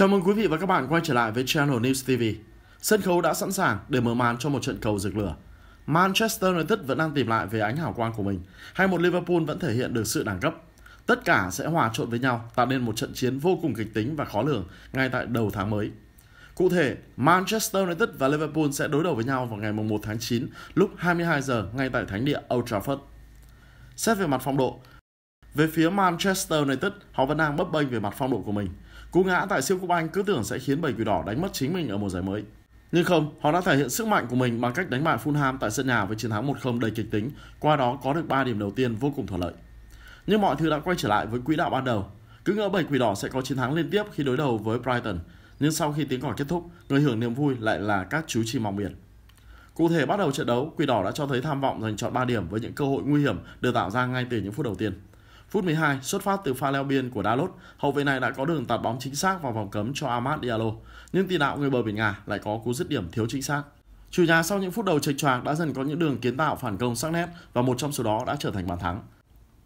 Chào mừng quý vị và các bạn quay trở lại với Channel News TV. Sân khấu đã sẵn sàng để mở màn cho một trận cầu rực lửa. Manchester United vẫn đang tìm lại về ánh hào quang của mình, hay một Liverpool vẫn thể hiện được sự đẳng cấp. Tất cả sẽ hòa trộn với nhau tạo nên một trận chiến vô cùng kịch tính và khó lường ngay tại đầu tháng mới. Cụ thể, Manchester United và Liverpool sẽ đối đầu với nhau vào ngày 1 tháng 9 lúc 22 giờ ngay tại thánh địa Old Trafford. Xét về mặt phong độ, về phía Manchester United, họ vẫn đang bấp bênh về mặt phong độ của mình. Cú ngã tại siêu cúp Anh cứ tưởng sẽ khiến bầy quỷ đỏ đánh mất chính mình ở mùa giải mới. Nhưng không, họ đã thể hiện sức mạnh của mình bằng cách đánh bại Fulham tại sân nhà với chiến thắng 1-0 đầy kịch tính, qua đó có được 3 điểm đầu tiên vô cùng thuận lợi. Nhưng mọi thứ đã quay trở lại với quỹ đạo ban đầu. Cứ ngỡ bầy quỷ đỏ sẽ có chiến thắng liên tiếp khi đối đầu với Brighton, nhưng sau khi tiếng còi kết thúc, người hưởng niềm vui lại là các chú chim mong biển. Cụ thể bắt đầu trận đấu, Quỷ Đỏ đã cho thấy tham vọng giành chọn 3 điểm với những cơ hội nguy hiểm được tạo ra ngay từ những phút đầu tiên. Phút 12, xuất phát từ pha leo biên của Dalot, hậu vệ này đã có đường tạt bóng chính xác vào vòng cấm cho Amad Diallo, nhưng tiền đạo người bờ biển Nga lại có cú dứt điểm thiếu chính xác. Chủ nhà sau những phút đầu chệch choạc đã dần có những đường kiến tạo phản công sắc nét và một trong số đó đã trở thành bàn thắng.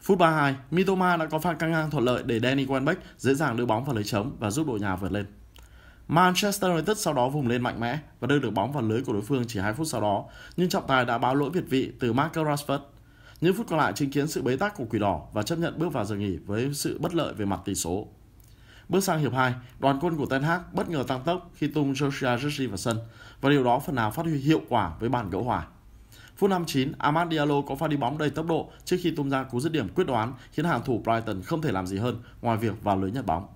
Phút 32, Mitoma đã có pha căng ngang thuận lợi để Danny Welbeck dễ dàng đưa bóng vào lưới chấm và giúp đội nhà vượt lên. Manchester United sau đó vùng lên mạnh mẽ và đưa được bóng vào lưới của đối phương chỉ 2 phút sau đó, nhưng trọng tài đã báo lỗi việt vị từ Marcus Rashford những phút còn lại chứng kiến sự bế tắc của Quỷ Đỏ và chấp nhận bước vào giờ nghỉ với sự bất lợi về mặt tỷ số. Bước sang hiệp 2, đoàn quân của Ten Hag bất ngờ tăng tốc khi tung Joshua Jesse vào sân và điều đó phần nào phát huy hiệu quả với bàn gỡ hòa. Phút 59, Amad Diallo có pha đi bóng đầy tốc độ trước khi tung ra cú dứt điểm quyết đoán khiến hàng thủ Brighton không thể làm gì hơn ngoài việc vào lưới nhận bóng.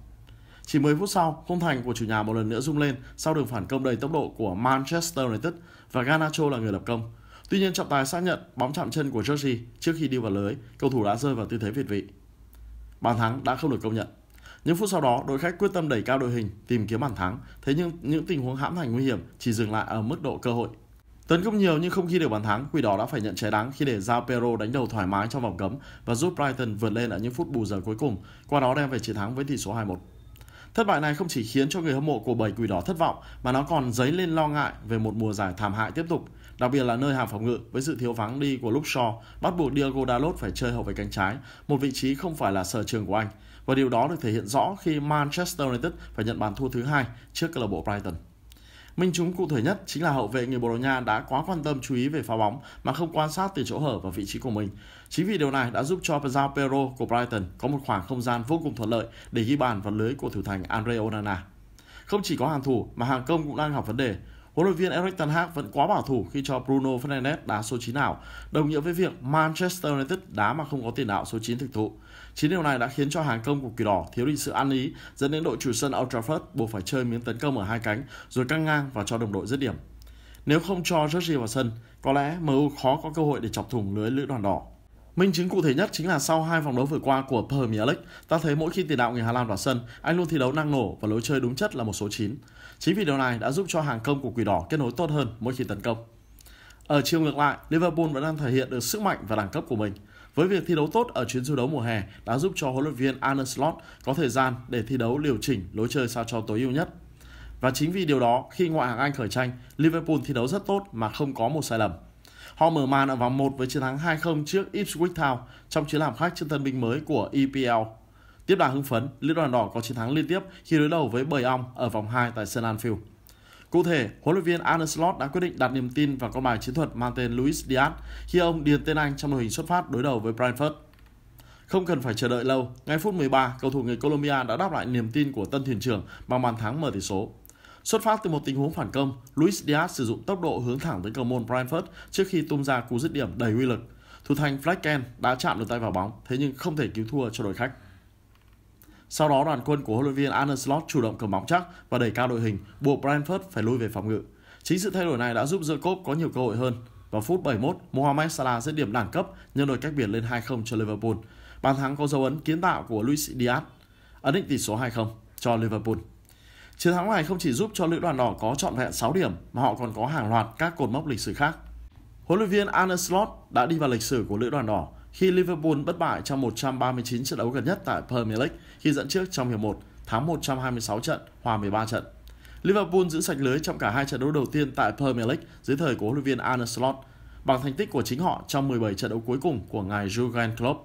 Chỉ 10 phút sau, khung thành của chủ nhà một lần nữa rung lên sau đường phản công đầy tốc độ của Manchester United và Garnacho là người lập công Tuy nhiên trọng tài xác nhận bóng chạm chân của Chelsea trước khi đi vào lưới, cầu thủ đã rơi vào tư thế việt vị. Bàn thắng đã không được công nhận. Những phút sau đó, đội khách quyết tâm đẩy cao đội hình tìm kiếm bàn thắng, thế nhưng những tình huống hãm thành nguy hiểm chỉ dừng lại ở mức độ cơ hội. Tấn công nhiều nhưng không ghi được bàn thắng, Quỷ Đỏ đã phải nhận trái đắng khi để ra Pero đánh đầu thoải mái trong vòng cấm và giúp Brighton vượt lên ở những phút bù giờ cuối cùng, qua đó đem về chiến thắng với tỷ số 2-1. Thất bại này không chỉ khiến cho người hâm mộ của bảy quỷ đỏ thất vọng mà nó còn dấy lên lo ngại về một mùa giải thảm hại tiếp tục, đặc biệt là nơi hàng phòng ngự với sự thiếu vắng đi của Luke bắt buộc Diego Dalot phải chơi hậu vệ cánh trái, một vị trí không phải là sở trường của anh. Và điều đó được thể hiện rõ khi Manchester United phải nhận bàn thua thứ hai trước câu lạc bộ Brighton. Minh chứng cụ thể nhất chính là hậu vệ người Bồ Đào Nha đã quá quan tâm chú ý về pha bóng mà không quan sát từ chỗ hở và vị trí của mình. Chính vì điều này đã giúp cho Giao Pero của Brighton có một khoảng không gian vô cùng thuận lợi để ghi bàn vào lưới của thủ thành Andre Onana. Không chỉ có hàng thủ mà hàng công cũng đang gặp vấn đề. Huấn luyện viên Erik Ten Hag vẫn quá bảo thủ khi cho Bruno Fernandes đá số 9 ảo, đồng nghĩa với việc Manchester United đá mà không có tiền đạo số 9 thực thụ. Chính điều này đã khiến cho hàng công của Quỷ Đỏ thiếu đi sự ăn ý, dẫn đến đội chủ sân Old Trafford buộc phải chơi miếng tấn công ở hai cánh rồi căng ngang và cho đồng đội dứt điểm. Nếu không cho Jorginho vào sân, có lẽ MU khó có cơ hội để chọc thủng lưới lữ đoàn đỏ. Minh chứng cụ thể nhất chính là sau hai vòng đấu vừa qua của Premier League, ta thấy mỗi khi tiền đạo người Hà Lan vào sân, anh luôn thi đấu năng nổ và lối chơi đúng chất là một số 9. Chính vì điều này đã giúp cho hàng công của Quỷ Đỏ kết nối tốt hơn mỗi khi tấn công. Ở chiều ngược lại, Liverpool vẫn đang thể hiện được sức mạnh và đẳng cấp của mình. Với việc thi đấu tốt ở chuyến du đấu mùa hè đã giúp cho huấn luyện viên Arne Slot có thời gian để thi đấu điều chỉnh lối chơi sao cho tối ưu nhất. Và chính vì điều đó, khi ngoại hạng Anh khởi tranh, Liverpool thi đấu rất tốt mà không có một sai lầm. Họ mở màn ở vòng 1 với chiến thắng 2-0 trước Ipswich Town trong chuyến làm khách trên tân binh mới của EPL. Tiếp đà hưng phấn, Liên đoàn đỏ có chiến thắng liên tiếp khi đối đầu với Bời Ong ở vòng 2 tại sân Anfield. Cụ thể, huấn luyện viên Arne Slot đã quyết định đặt niềm tin vào con bài chiến thuật mang tên Luis Diaz khi ông điền tên Anh trong đội hình xuất phát đối đầu với Brentford. Không cần phải chờ đợi lâu, ngay phút 13, cầu thủ người Colombia đã đáp lại niềm tin của tân thuyền trưởng bằng bàn thắng mở tỷ số Xuất phát từ một tình huống phản công, Luis Diaz sử dụng tốc độ hướng thẳng tới cầu môn Brentford trước khi tung ra cú dứt điểm đầy uy lực. Thủ thành Flecken đã chạm được tay vào bóng, thế nhưng không thể cứu thua cho đội khách. Sau đó đoàn quân của huấn luyện viên Arne Slot chủ động cầm bóng chắc và đẩy cao đội hình, buộc Brentford phải lui về phòng ngự. Chính sự thay đổi này đã giúp Jacob có nhiều cơ hội hơn. Vào phút 71, Mohamed Salah dứt điểm đẳng cấp nhân đôi cách biệt lên 2-0 cho Liverpool. Bàn thắng có dấu ấn kiến tạo của Luis Diaz, ấn định tỷ số 2-0 cho Liverpool. Chiến thắng này không chỉ giúp cho lữ đoàn đỏ có trọn vẹn 6 điểm mà họ còn có hàng loạt các cột mốc lịch sử khác. Huấn luyện viên Arne Slot đã đi vào lịch sử của lữ đoàn đỏ khi Liverpool bất bại trong 139 trận đấu gần nhất tại Premier League khi dẫn trước trong hiệp 1, thắng 126 trận, hòa 13 trận. Liverpool giữ sạch lưới trong cả hai trận đấu đầu tiên tại Premier League dưới thời của huấn luyện viên Arne Slot bằng thành tích của chính họ trong 17 trận đấu cuối cùng của ngài Jurgen Klopp.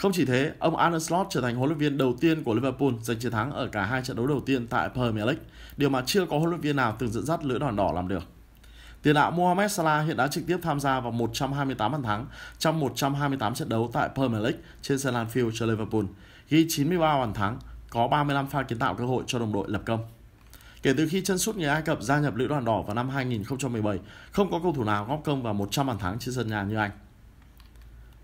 Không chỉ thế, ông Arne Slot trở thành huấn luyện viên đầu tiên của Liverpool giành chiến thắng ở cả hai trận đấu đầu tiên tại Premier League, điều mà chưa có huấn luyện viên nào từng dẫn dắt lưỡi đoàn đỏ làm được. Tiền đạo Mohamed Salah hiện đã trực tiếp tham gia vào 128 bàn thắng trong 128 trận đấu tại Premier League trên sân Anfield cho Liverpool, ghi 93 bàn thắng, có 35 pha kiến tạo cơ hội cho đồng đội lập công. Kể từ khi chân sút người Ai Cập gia nhập lữ đoàn đỏ vào năm 2017, không có cầu thủ nào góp công vào 100 bàn thắng trên sân nhà như anh.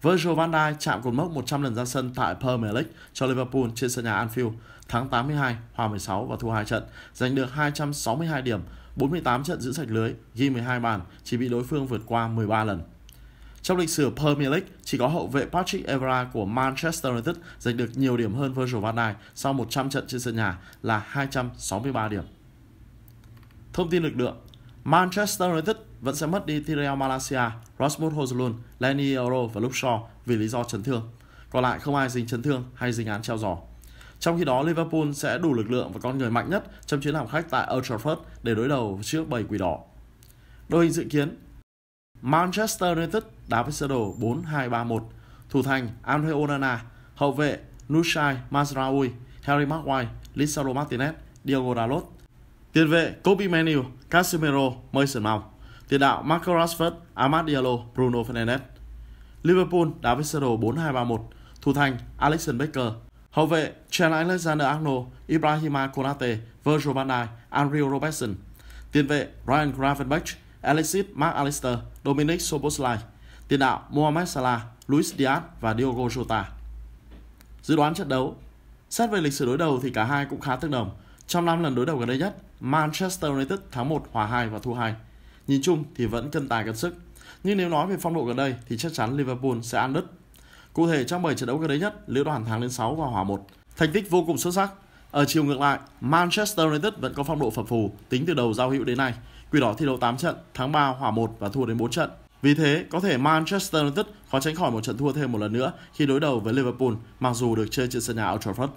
Virgil van Dijk chạm cột mốc 100 lần ra sân tại Premier League cho Liverpool trên sân nhà Anfield tháng 82, hòa 16 và thua 2 trận, giành được 262 điểm, 48 trận giữ sạch lưới, ghi 12 bàn, chỉ bị đối phương vượt qua 13 lần. Trong lịch sử Premier League, chỉ có hậu vệ Patrick Evra của Manchester United giành được nhiều điểm hơn Virgil van Dijk sau 100 trận trên sân nhà là 263 điểm. Thông tin lực lượng Manchester United vẫn sẽ mất đi Tireo Malaysia, Rasmus Hojlund, Lenny Euro và Luke Shaw vì lý do chấn thương. Còn lại không ai dính chấn thương hay dính án treo giò. Trong khi đó, Liverpool sẽ đủ lực lượng và con người mạnh nhất trong chuyến làm khách tại Old Trafford để đối đầu trước bầy quỷ đỏ. Đội hình dự kiến Manchester United đá với sơ đồ 4-2-3-1, thủ thành Andre Onana, hậu vệ Nushai Masraoui, Harry Maguire, Lisandro Martinez, Diogo Dalot, Tiền vệ Kobe Menu, Casemiro, Mason Mount. Tiền đạo Marco Rashford, Amad Diallo, Bruno Fernandes. Liverpool đá với sơ đồ 4231, thủ thành alexander Becker, hậu vệ Trent Alexander-Arnold, Ibrahima Konate, Virgil van Dijk, Andrew Robertson, tiền vệ Ryan Gravenberch, Alexis mark McAllister, Dominic Soboslai, tiền đạo Mohamed Salah, Luis Diaz và Diogo Jota. Dự đoán trận đấu Xét về lịch sử đối đầu thì cả hai cũng khá tương đồng. Trong 5 lần đối đầu gần đây nhất, Manchester United thắng 1 hòa 2 và thua 2. Nhìn chung thì vẫn cân tài cân sức. Nhưng nếu nói về phong độ gần đây thì chắc chắn Liverpool sẽ ăn đứt. Cụ thể trong 7 trận đấu gần đây nhất, lữ đoàn thắng đến 6 và hòa 1. Thành tích vô cùng xuất sắc. Ở chiều ngược lại, Manchester United vẫn có phong độ phập phù tính từ đầu giao hữu đến nay. Quỷ đỏ thi đấu 8 trận, thắng 3, hòa 1 và thua đến 4 trận. Vì thế, có thể Manchester United khó tránh khỏi một trận thua thêm một lần nữa khi đối đầu với Liverpool, mặc dù được chơi trên sân nhà Old Trafford.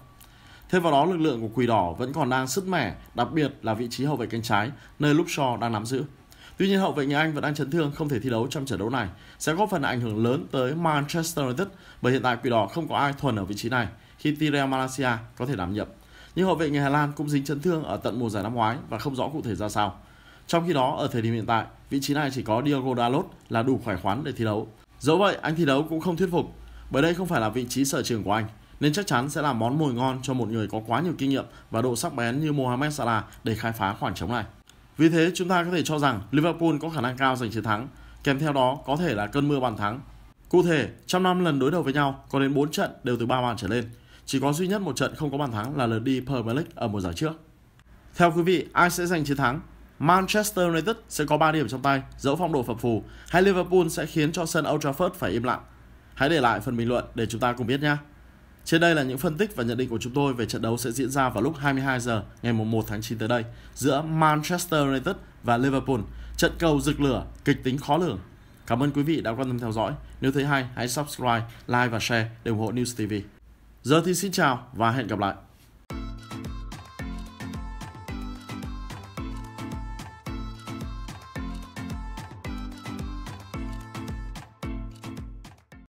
Thêm vào đó, lực lượng của Quỷ Đỏ vẫn còn đang sứt mẻ, đặc biệt là vị trí hậu vệ cánh trái, nơi lúc Shaw đang nắm giữ. Tuy nhiên hậu vệ người Anh vẫn đang chấn thương không thể thi đấu trong trận đấu này sẽ góp phần ảnh hưởng lớn tới Manchester United bởi hiện tại Quỷ Đỏ không có ai thuần ở vị trí này khi Tirel Malaysia có thể đảm nhiệm. Nhưng hậu vệ người Hà Lan cũng dính chấn thương ở tận mùa giải năm ngoái và không rõ cụ thể ra sao. Trong khi đó ở thời điểm hiện tại, vị trí này chỉ có Diogo Dalot là đủ khỏe khoắn để thi đấu. Dẫu vậy, anh thi đấu cũng không thuyết phục bởi đây không phải là vị trí sở trường của anh nên chắc chắn sẽ là món mồi ngon cho một người có quá nhiều kinh nghiệm và độ sắc bén như Mohamed Salah để khai phá khoảng trống này. Vì thế chúng ta có thể cho rằng Liverpool có khả năng cao giành chiến thắng, kèm theo đó có thể là cơn mưa bàn thắng. Cụ thể, trong năm lần đối đầu với nhau, có đến 4 trận đều từ 3 bàn trở lên. Chỉ có duy nhất một trận không có bàn thắng là lượt đi Premier League ở mùa giải trước. Theo quý vị, ai sẽ giành chiến thắng? Manchester United sẽ có 3 điểm trong tay, dẫu phong độ phập phù, hay Liverpool sẽ khiến cho sân Old Trafford phải im lặng? Hãy để lại phần bình luận để chúng ta cùng biết nhé. Trên đây là những phân tích và nhận định của chúng tôi về trận đấu sẽ diễn ra vào lúc 22 giờ ngày 1 tháng 9 tới đây giữa Manchester United và Liverpool. Trận cầu rực lửa, kịch tính khó lường. Cảm ơn quý vị đã quan tâm theo dõi. Nếu thấy hay, hãy subscribe, like và share để ủng hộ News TV. Giờ thì xin chào và hẹn gặp lại.